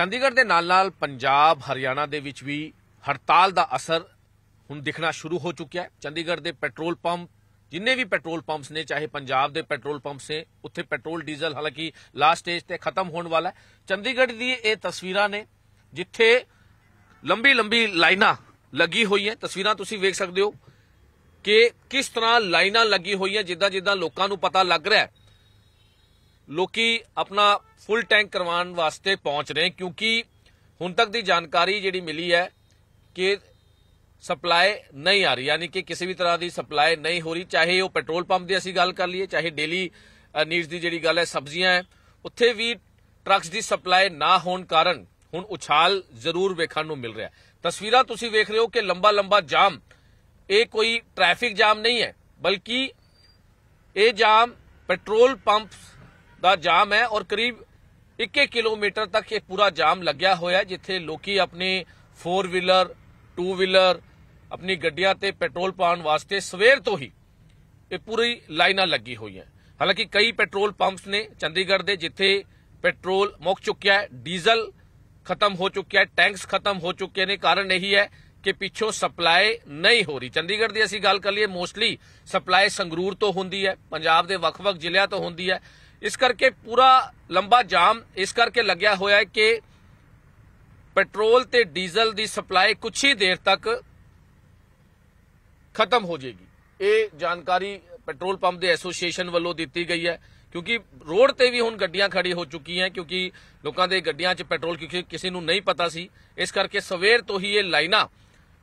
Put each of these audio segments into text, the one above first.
ਚੰਡੀਗੜ੍ਹ ਦੇ ਨਾਲ-ਨਾਲ ਪੰਜਾਬ ਹਰਿਆਣਾ ਦੇ ਵਿੱਚ ਵੀ ਹੜਤਾਲ ਦਾ ਅਸਰ ਹੁਣ ਦਿਖਣਾ ਸ਼ੁਰੂ ਹੋ ਚੁੱਕਿਆ ਹੈ ਚੰਡੀਗੜ੍ਹ ਦੇ ਪੈਟਰੋਲ ਪੰਪ ਜਿੰਨੇ ਵੀ ਪੈਟਰੋਲ ਪੰਪਸ ਨੇ ਚਾਹੇ ਪੰਜਾਬ ਦੇ ਪੈਟਰੋਲ ਪੰਪਸ ਨੇ ਉੱਥੇ ਪੈਟਰੋਲ ਡੀਜ਼ਲ ਹਾਲਾਂਕਿ ਲਾਸਟ ਸਟੇਜ ਤੇ ਖਤਮ ਹੋਣ ਵਾਲਾ ਹੈ ਚੰਡੀਗੜ੍ਹ ਦੀ ਇਹ ਤਸਵੀਰਾਂ ਨੇ ਜਿੱਥੇ ਲੰਬੀ ਲੰਬੀ ਲਾਈਨਾਂ ਲੱਗੀ ਹੋਈ ਹੈ ਤਸਵੀਰਾਂ ਤੁਸੀਂ ਵੇਖ ਸਕਦੇ ਹੋ ਕਿ ਕਿਸ ਤਰ੍ਹਾਂ ਲਾਈਨਾਂ ਲੱਗੀ ਹੋਈਆਂ ਜਿੱਦਾਂ ਜਿੱਦਾਂ ਲੋਕਾਂ ਨੂੰ ਪਤਾ ਲੱਗ ਰਿਹਾ ਹੈ ਲੋਕੀ ਆਪਣਾ ਫੁੱਲ ਟੈਂਕ ਕਰਵਾਉਣ ਵਾਸਤੇ ਪਹੁੰਚ ਰਹੇ ਕਿਉਂਕਿ ਹੁਣ ਤੱਕ ਦੀ ਜਾਣਕਾਰੀ ਜਿਹੜੀ ਮਿਲੀ ਹੈ ਕਿ ਸਪਲਾਈ ਨਹੀਂ ਆ ਰਹੀ ਯਾਨੀ ਕਿ ਕਿਸੇ ਵੀ ਤਰ੍ਹਾਂ ਦੀ ਸਪਲਾਈ ਨਹੀਂ ਹੋ ਰਹੀ ਚਾਹੇ ਉਹ ਪੈਟਰੋਲ ਪੰਪ ਦੀ ਅਸੀਂ ਗੱਲ ਕਰ ਲਈਏ ਚਾਹੇ ਡੇਲੀ ਨੀਡਸ ਦੀ ਜਿਹੜੀ ਗੱਲ ਹੈ ਸਬਜ਼ੀਆਂ ਹੈ ਉੱਥੇ ਵੀ ਟਰੱਕਸ ਦੀ ਸਪਲਾਈ ਨਾ ਹੋਣ ਕਾਰਨ ਹੁਣ ਉਛਾਲ ਜ਼ਰੂਰ ਵੇਖਣ ਨੂੰ ਮਿਲ ਰਿਹਾ ਤਸਵੀਰਾਂ ਤੁਸੀਂ ਵੇਖ ਰਹੇ ਹੋ ਕਿ ਲੰਬਾ ਲੰਬਾ ਜਾਮ ਇਹ ਕੋਈ ਟ੍ਰੈਫਿਕ ਜਾਮ ਨਹੀਂ ਹੈ ਬਲਕਿ ਇਹ ਜਾਮ ਪੈਟਰੋਲ ਪੰਪਸ ਦਾ ਜਾਮ ਹੈ ਔਰ ਕਰੀਬ 1 ਕਿਲੋਮੀਟਰ ਤੱਕ ਇਹ ਪੂਰਾ ਜਾਮ ਲੱਗਿਆ ਹੋਇਆ ਜਿੱਥੇ ਲੋਕੀ ਆਪਣੇ 4 ਵੀਲਰ 2 ਵੀਲਰ ਆਪਣੀ ਗੱਡੀਆਂ ਤੇ ਪੈਟਰੋਲ ਪਾਉਣ ਵਾਸਤੇ ਸਵੇਰ ਤੋਂ ਹੀ ਇਹ ਪੂਰੀ ਲਾਈਨਾਂ ਲੱਗੀ ਹੋਈ ਹੈ ਹਾਲਾਂਕਿ ਕਈ ਪੈਟਰੋਲ ਪੰਪਸ ਨੇ ਚੰਡੀਗੜ੍ਹ ਦੇ ਜਿੱਥੇ ਪੈਟਰੋਲ ਮੁੱਕ ਚੁੱਕਿਆ ਹੈ ਡੀਜ਼ਲ ਖਤਮ ਹੋ ਚੁੱਕਿਆ ਹੈ ਟੈਂਕਸ ਖਤਮ ਹੋ ਚੁੱਕੇ ਨੇ ਕਾਰਨ ਇਹੀ ਹੈ ਕਿ ਪਿੱਛੋਂ ਸਪਲਾਈ ਨਹੀਂ ਹੋ ਰਹੀ ਚੰਡੀਗੜ੍ਹ ਦੀ ਅਸੀਂ ਗੱਲ ਕਰ ਲਈਏ ਮੋਸਟਲੀ ਸਪਲਾਈ ਸੰਗਰੂਰ ਤੋਂ ਹੁੰਦੀ ਹੈ ਪੰਜਾਬ ਦੇ ਵੱਖ-ਵੱਖ ਜ਼ਿਲ੍ਹਿਆਂ ਤੋਂ ਹੁੰਦੀ ਹੈ ਇਸ ਕਰਕੇ ਪੂਰਾ ਲੰਬਾ ਜਾਮ ਇਸ ਕਰਕੇ ਲੱਗਿਆ ਹੋਇਆ ਹੈ ਕਿ ਪੈਟਰੋਲ ਤੇ ਡੀਜ਼ਲ ਦੀ ਸਪਲਾਈ ਕੁਛ ਹੀ ਦੇਰ ਤੱਕ ਖਤਮ ਹੋ ਜਾਏਗੀ ਇਹ ਜਾਣਕਾਰੀ ਪੈਟਰੋਲ ਪੰਪ ਦੇ ਐਸੋਸੀਏਸ਼ਨ ਵੱਲੋਂ ਦਿੱਤੀ ਗਈ ਹੈ ਕਿਉਂਕਿ ਰੋਡ ਤੇ ਵੀ ਹੁਣ ਗੱਡੀਆਂ ਖੜੀ ਹੋ ਚੁੱਕੀਆਂ ਕਿਉਂਕਿ ਲੋਕਾਂ ਦੇ ਗੱਡੀਆਂ 'ਚ ਪੈਟਰੋਲ ਕਿਉਂਕਿ ਕਿਸੇ ਨੂੰ ਨਹੀਂ ਪਤਾ ਸੀ ਇਸ ਕਰਕੇ ਸਵੇਰ ਤੋਂ ਹੀ ਇਹ ਲਾਈਨਾਂ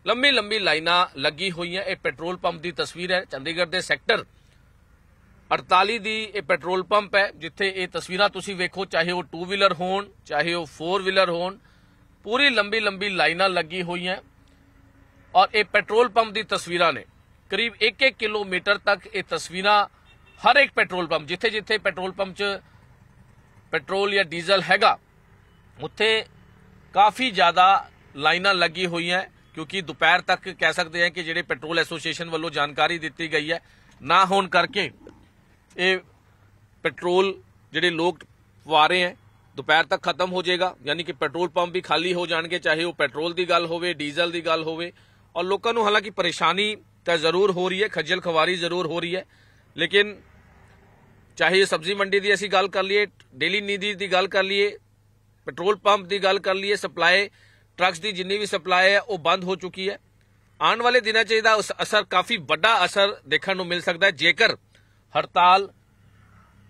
ਲੰਮੀ ਲੰਮੀ ਲਾਈਨਾਂ ਲੱਗੀ ਹੋਈਆਂ ਇਹ ਪੈਟਰੋਲ ਪੰਪ ਦੀ ਤਸਵੀਰ ਹੈ ਚੰਡੀਗੜ੍ਹ ਦੇ ਸੈਕਟਰ 48 ਦੀ ਇਹ ਪੈਟਰੋਲ ਪੰਪ ਹੈ ਜਿੱਥੇ ਇਹ ਤਸਵੀਰਾਂ ਤੁਸੀਂ ਵੇਖੋ ਚਾਹੇ ਉਹ 2 ਵੀਲਰ ਹੋਣ ਚਾਹੇ ਉਹ 4 ਵੀਲਰ ਹੋਣ ਪੂਰੀ ਲੰਬੀ ਲੰਬੀ ਲਾਈਨਾਂ ਲੱਗੀ ਹੋਈਆਂ ਔਰ ਇਹ ਪੈਟਰੋਲ ਪੰਪ ਦੀ ਤਸਵੀਰਾਂ ਨੇ ਕਰੀਬ 1-1 ਕਿਲੋਮੀਟਰ ਤੱਕ ਇਹ ਤਸਵੀਰਾਂ ਹਰ ਇੱਕ ਪੈਟਰੋਲ ਪੰਪ ਜਿੱਥੇ-ਜਿੱਥੇ ਪੈਟਰੋਲ ਪੰਪ 'ਚ ਪੈਟਰੋਲ ਜਾਂ ਡੀਜ਼ਲ ਹੈਗਾ ਉੱਥੇ ਕਾਫੀ ਜ਼ਿਆਦਾ ਲਾਈਨਾਂ ਲੱਗੀ ਹੋਈਆਂ ਕਿਉਂਕਿ ਦੁਪਹਿਰ ਤੱਕ ਕਹਿ ਸਕਦੇ ਹਾਂ ਕਿ ਜਿਹੜੇ ਪੈਟਰੋਲ ਐਸੋਸੀਏਸ਼ਨ ਵੱਲੋਂ ਜਾਣਕਾਰੀ ਦਿੱਤੀ ਗਈ ਹੈ ਨਾ ਹੋਣ ਕਰਕੇ ਇਹ ਪੈਟਰੋਲ ਜਿਹੜੇ ਲੋਕ ਪਵਾ ਰਹੇ ਆ ਦੁਪਹਿਰ ਤੱਕ ਖਤਮ ਹੋ ਜਾਏਗਾ ਯਾਨੀ ਕਿ ਪੈਟਰੋਲ ਪੰਪ ਵੀ ਖਾਲੀ ਹੋ ਜਾਣਗੇ ਚਾਹੇ ਉਹ ਪੈਟਰੋਲ ਦੀ ਗੱਲ ਹੋਵੇ ਡੀਜ਼ਲ ਦੀ ਗੱਲ ਹੋਵੇ ਔਰ ਲੋਕਾਂ ਨੂੰ ਹਾਲਾਂਕਿ ਪਰੇਸ਼ਾਨੀ ਤਾਂ ਜ਼ਰੂਰ ਹੋ ਰਹੀ ਹੈ ਖੱਜਲ ਖਵਾਰੀ ਜ਼ਰੂਰ ਹੋ ਰਹੀ ਹੈ ਲੇਕਿਨ ਚਾਹੇ ਸਬਜ਼ੀ ਮੰਡੀ ਦੀ ਅਸੀਂ ਗੱਲ ਕਰ ਲਈਏ ਡੇਲੀ ਨੀਦੀ ਦੀ ਗੱਲ ਕਰ ਲਈਏ ਪੈਟਰੋਲ ਪੰਪ ਦੀ ਗੱਲ ਕਰ ਲਈਏ ਸਪਲਾਈ ਟਰੱਕਸ ਦੀ ਜਿੰਨੀ ਵੀ ਸਪਲਾਈ ਹੈ ਉਹ ਬੰਦ ਹੋ ਚੁੱਕੀ ਹੈ ਆਉਣ ਵਾਲੇ ਦਿਨਾਂ 'ਚ ਇਹਦਾ ਅਸਰ ਕਾਫੀ ਵੱਡਾ ਅਸਰ ਦੇਖਣ ਨੂੰ ਮਿਲ ਸਕਦਾ ਹੈ ਜੇਕਰ ਹੜਤਾਲ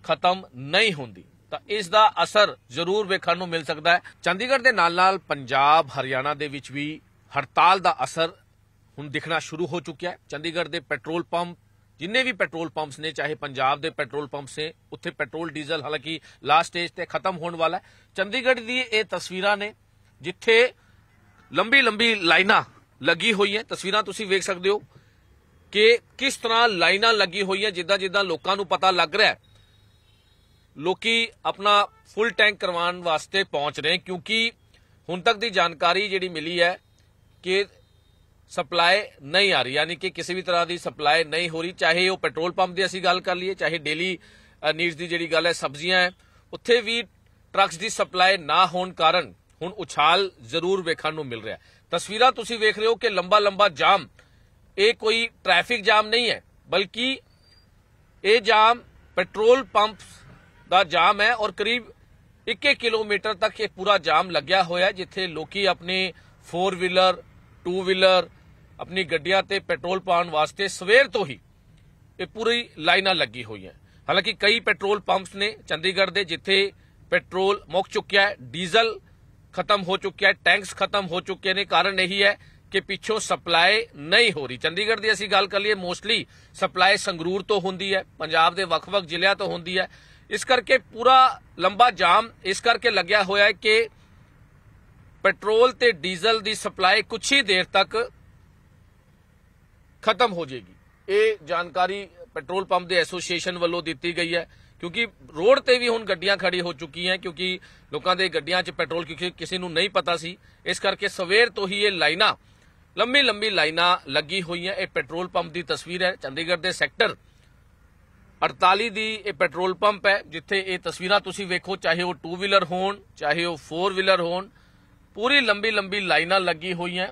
ਖਤਮ ਨਹੀਂ ਹੁੰਦੀ ਤਾਂ ਇਸ ਦਾ ਅਸਰ ਜ਼ਰੂਰ ਵੇਖਣ ਨੂੰ ਮਿਲ ਸਕਦਾ ਹੈ ਚੰਡੀਗੜ੍ਹ ਦੇ ਨਾਲ-ਨਾਲ ਪੰਜਾਬ ਹਰਿਆਣਾ ਦੇ ਵਿੱਚ ਵੀ ਹੜਤਾਲ ਦਾ ਅਸਰ ਹੁਣ ਦਿਖਣਾ ਸ਼ੁਰੂ ਹੋ ਚੁੱਕਿਆ ਹੈ ਚੰਡੀਗੜ੍ਹ ਦੇ ਪੈਟਰੋਲ ਪੰਪ ਜਿੰਨੇ ਵੀ ਪੈਟਰੋਲ ਪੰਪਸ ਨੇ ਚਾਹੇ ਪੰਜਾਬ ਦੇ ਪੈਟਰੋਲ ਪੰਪਸ ਨੇ ਉੱਥੇ ਪੈਟਰੋਲ ਡੀਜ਼ਲ ਹਾਲਾਂਕਿ ਲਾਸਟ ਸਟੇਜ ਤੇ ਖਤਮ ਹੋਣ ਵਾਲਾ ਹੈ ਚੰਡੀਗੜ੍ਹ ਦੀ ਇਹ ਤਸਵੀਰਾਂ ਨੇ ਜਿੱਥੇ ਲੰਬੀ ਲੰਬੀ ਲਾਈਨਾਂ ਲੱਗੀ ਹੋਈ ਹੈ ਤਸਵੀਰਾਂ ਤੁਸੀਂ ਵੇਖ ਸਕਦੇ ਹੋ ਕਿ ਕਿਸ ਤਰ੍ਹਾਂ ਲਾਈਨਾਂ ਲੱਗੀ ਹੋਈਆਂ ਜਿੱਦਾਂ ਜਿੱਦਾਂ ਲੋਕਾਂ ਨੂੰ ਪਤਾ ਲੱਗ ਰਿਹਾ ਲੋਕੀ ਆਪਣਾ ਫੁੱਲ ਟੈਂਕ ਕਰਵਾਉਣ ਵਾਸਤੇ ਪਹੁੰਚ ਰਹੇ ਕਿਉਂਕਿ ਹੁਣ ਤੱਕ ਦੀ ਜਾਣਕਾਰੀ ਜਿਹੜੀ ਮਿਲੀ ਹੈ ਕਿ ਸਪਲਾਈ ਨਹੀਂ ਆ ਰਹੀ ਯਾਨੀ ਕਿ ਕਿਸੇ ਵੀ ਤਰ੍ਹਾਂ ਦੀ ਸਪਲਾਈ ਨਹੀਂ ਹੋ ਰਹੀ ਚਾਹੇ ਉਹ ਪੈਟਰੋਲ ਪੰਪ ਦੀ ਅਸੀਂ ਗੱਲ ਕਰ ਲਈਏ ਚਾਹੇ ਡੇਲੀ ਨੀਡਸ ਦੀ ਜਿਹੜੀ ਗੱਲ ਹੈ ਸਬਜ਼ੀਆਂ ਹੈ ਉੱਥੇ ਵੀ ਟਰੱਕਸ ਦੀ ਸਪਲਾਈ ਨਾ ਹੋਣ ਕਾਰਨ ਹੁਣ ਉਛਾਲ ਜ਼ਰੂਰ ਵੇਖਣ ਨੂੰ ਮਿਲ ਰਿਹਾ ਤਸਵੀਰਾਂ ਤੁਸੀਂ ਵੇਖ ਰਹੇ ਹੋ ਕਿ ਲੰਬਾ ਲੰਬਾ ਜਾਮ ਇਹ ਕੋਈ ਟ੍ਰੈਫਿਕ ਜਾਮ ਨਹੀਂ ਹੈ ਬਲਕਿ ਇਹ ਜਾਮ ਪੈਟਰੋਲ ਪੰਪਸ ਦਾ ਜਾਮ ਹੈ ਔਰ ਕਰੀਬ 1 ਕਿਲੋਮੀਟਰ ਤੱਕ ਇਹ ਪੂਰਾ ਜਾਮ ਲੱਗਿਆ ਹੋਇਆ ਜਿੱਥੇ ਲੋਕੀ ਆਪਣੇ 4 ਵੀਲਰ 2 ਵੀਲਰ ਆਪਣੀ ਗੱਡੀਆਂ ਤੇ ਪੈਟਰੋਲ ਪਾਉਣ ਵਾਸਤੇ ਸਵੇਰ ਤੋਂ ਹੀ ਇਹ ਪੂਰੀ ਲਾਈਨਾਂ ਲੱਗੀ ਹੋਈ ਹੈ ਹਾਲਾਂਕਿ ਕਈ ਪੈਟਰੋਲ ਪੰਪਸ ਨੇ ਚੰਡੀਗੜ੍ਹ ਦੇ ਜਿੱਥੇ ਪੈਟਰੋਲ ਮੁੱਕ ਚੁੱਕਿਆ ਹੈ ਡੀਜ਼ਲ ਖਤਮ ਹੋ ਚੁੱਕਿਆ ਹੈ ਟੈਂਕਸ ਖਤਮ ਹੋ ਚੁੱਕੇ ਨੇ ਕਾਰਨ ਇਹੀ ਹੈ ਕਿ ਪਿੱਛੋਂ ਸਪਲਾਈ ਨਹੀਂ ਹੋ ਰਹੀ ਚੰਡੀਗੜ੍ਹ ਦੀ ਅਸੀਂ ਗੱਲ ਕਰ ਲਈਏ ਮੋਸਟਲੀ ਸਪਲਾਈ ਸੰਗਰੂਰ ਤੋਂ ਹੁੰਦੀ ਹੈ ਪੰਜਾਬ ਦੇ ਵੱਖ-ਵੱਖ ਜ਼ਿਲ੍ਹਿਆਂ ਤੋਂ ਹੁੰਦੀ ਹੈ ਇਸ ਕਰਕੇ ਪੂਰਾ ਲੰਬਾ ਜਾਮ ਇਸ ਕਰਕੇ ਲੱਗਿਆ ਹੋਇਆ ਹੈ ਕਿ ਪੈਟਰੋਲ ਤੇ ਡੀਜ਼ਲ ਦੀ ਸਪਲਾਈ ਕੁਛ ਹੀ ਦੇਰ ਤੱਕ ਖਤਮ ਹੋ ਜਾਏਗੀ ਇਹ ਜਾਣਕਾਰੀ ਪੈਟਰੋਲ ਪੰਪ ਦੇ ਐਸੋਸੀਏਸ਼ਨ ਵੱਲੋਂ ਦਿੱਤੀ ਗਈ ਹੈ ਕਿਉਂਕਿ ਰੋਡ ਤੇ ਵੀ ਹੁਣ ਗੱਡੀਆਂ ਖੜੀ ਹੋ ਚੁੱਕੀਆਂ ਕਿਉਂਕਿ ਲੋਕਾਂ ਦੇ ਗੱਡੀਆਂ 'ਚ ਪੈਟਰੋਲ ਕਿਸੇ ਨੂੰ ਨਹੀਂ ਪਤਾ ਸੀ ਇਸ ਕਰਕੇ ਸਵੇਰ ਤੋਂ ਹੀ ਇਹ ਲਾਈਨਾਂ ਲੰਮੀ ਲੰਮੀ ਲਾਈਨਾਂ ਲੱਗੀ ਹੋਈਆਂ ਇਹ ਪੈਟਰੋਲ ਪੰਪ ਦੀ ਤਸਵੀਰ ਹੈ ਚੰਡੀਗੜ੍ਹ ਦੇ ਸੈਕਟਰ 48 ਦੀ ਇਹ ਪੈਟਰੋਲ ਪੰਪ ਹੈ ਜਿੱਥੇ ਇਹ ਤਸਵੀਰਾਂ ਤੁਸੀਂ ਵੇਖੋ ਚਾਹੇ ਉਹ 2 ਵੀਲਰ ਹੋਣ ਚਾਹੇ ਉਹ 4 ਵੀਲਰ ਹੋਣ ਪੂਰੀ ਲੰਬੀ ਲੰਬੀ ਲਾਈਨਾਂ ਲੱਗੀ ਹੋਈਆਂ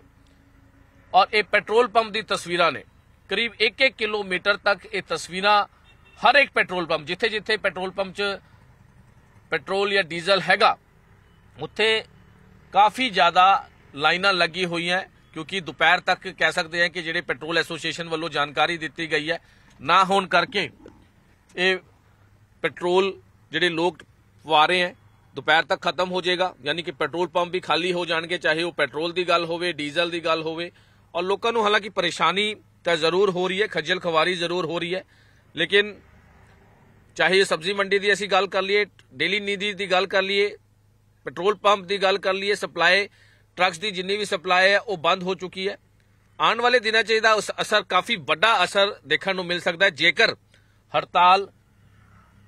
ਔਰ ਇਹ ਪੈਟਰੋਲ ਪੰਪ ਦੀ ਤਸਵੀਰਾਂ ਨੇ ਕਰੀਬ 1-1 ਕਿਲੋਮੀਟਰ ਤੱਕ ਇਹ ਤਸਵੀਰਾਂ ਹਰ ਇੱਕ ਪੈਟਰੋਲ ਪੰਪ ਜਿੱਥੇ-ਜਿੱਥੇ ਪੈਟਰੋਲ ਪੰਪ 'ਚ ਪੈਟਰੋਲ ਜਾਂ ਡੀਜ਼ਲ ਹੈਗਾ ਉੱਥੇ ਕਾਫੀ ਜ਼ਿਆਦਾ ਲਾਈਨਾਂ ਲੱਗੀ ਹੋਈਆਂ ਕਿਉਂਕਿ ਦੁਪਹਿਰ ਤੱਕ ਕਹਿ ਸਕਦੇ ਆ ਕਿ ਜਿਹੜੇ ਪੈਟਰੋਲ ਐਸੋਸੀਏਸ਼ਨ ਵੱਲੋਂ ਜਾਣਕਾਰੀ ਦਿੱਤੀ ਗਈ ਹੈ ਨਾ ਹੋਣ ਕਰਕੇ ਇਹ ਪੈਟਰੋਲ ਜਿਹੜੇ ਲੋਕ ਵਾਰੇ ਆ ਦੁਪਹਿਰ ਤੱਕ ਖਤਮ ਹੋ ਜਾਏਗਾ ਯਾਨੀ ਕਿ ਪੈਟਰੋਲ ਪੰਪ ਵੀ ਖਾਲੀ ਹੋ ਜਾਣਗੇ ਚਾਹੇ ਉਹ ਪੈਟਰੋਲ ਦੀ ਗੱਲ ਹੋਵੇ ਡੀਜ਼ਲ ਦੀ ਗੱਲ ਹੋਵੇ ਔਰ ਲੋਕਾਂ ਨੂੰ ਹਾਲਾਂਕਿ ਪਰੇਸ਼ਾਨੀ ਤਾਂ ਜ਼ਰੂਰ ਹੋ ਰਹੀ ਹੈ ਖੱਜਲ ਖਵਾਰੀ ਜ਼ਰੂਰ ਹੋ ਰਹੀ ਹੈ ਲੇਕਿਨ ਚਾਹੇ ਸਬਜ਼ੀ ਮੰਡੀ ਦੀ ਅਸੀਂ ਗੱਲ ਕਰ ਲਈਏ ਡੇਲੀ ਨੀਦੀ ਦੀ ਗੱਲ ਕਰ ਲਈਏ ਪੈਟਰੋਲ ਪੰਪ ਦੀ ਗੱਲ ਕਰ ਲਈਏ ਸਪਲਾਈ ਟਰੱਕਸ ਦੀ ਜਿੰਨੀ ਵੀ ਸਪਲਾਈ ਹੈ ਉਹ ਬੰਦ ਹੋ ਚੁੱਕੀ ਹੈ ਆਉਣ ਵਾਲੇ ਦਿਨਾਂ 'ਚ ਇਹਦਾ ਅਸਰ ਕਾਫੀ ਵੱਡਾ ਅਸਰ ਦੇਖਣ ਨੂੰ ਮਿਲ ਸਕਦਾ ਹੈ ਜੇਕਰ ਹੜਤਾਲ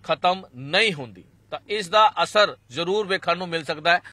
ਖਤਮ ਨਹੀਂ ਹੁੰਦੀ ਤਾਂ ਇਸ ਦਾ ਅਸਰ ਜ਼ਰੂਰ ਵੇਖਣ ਨੂੰ ਮਿਲ ਸਕਦਾ ਹੈ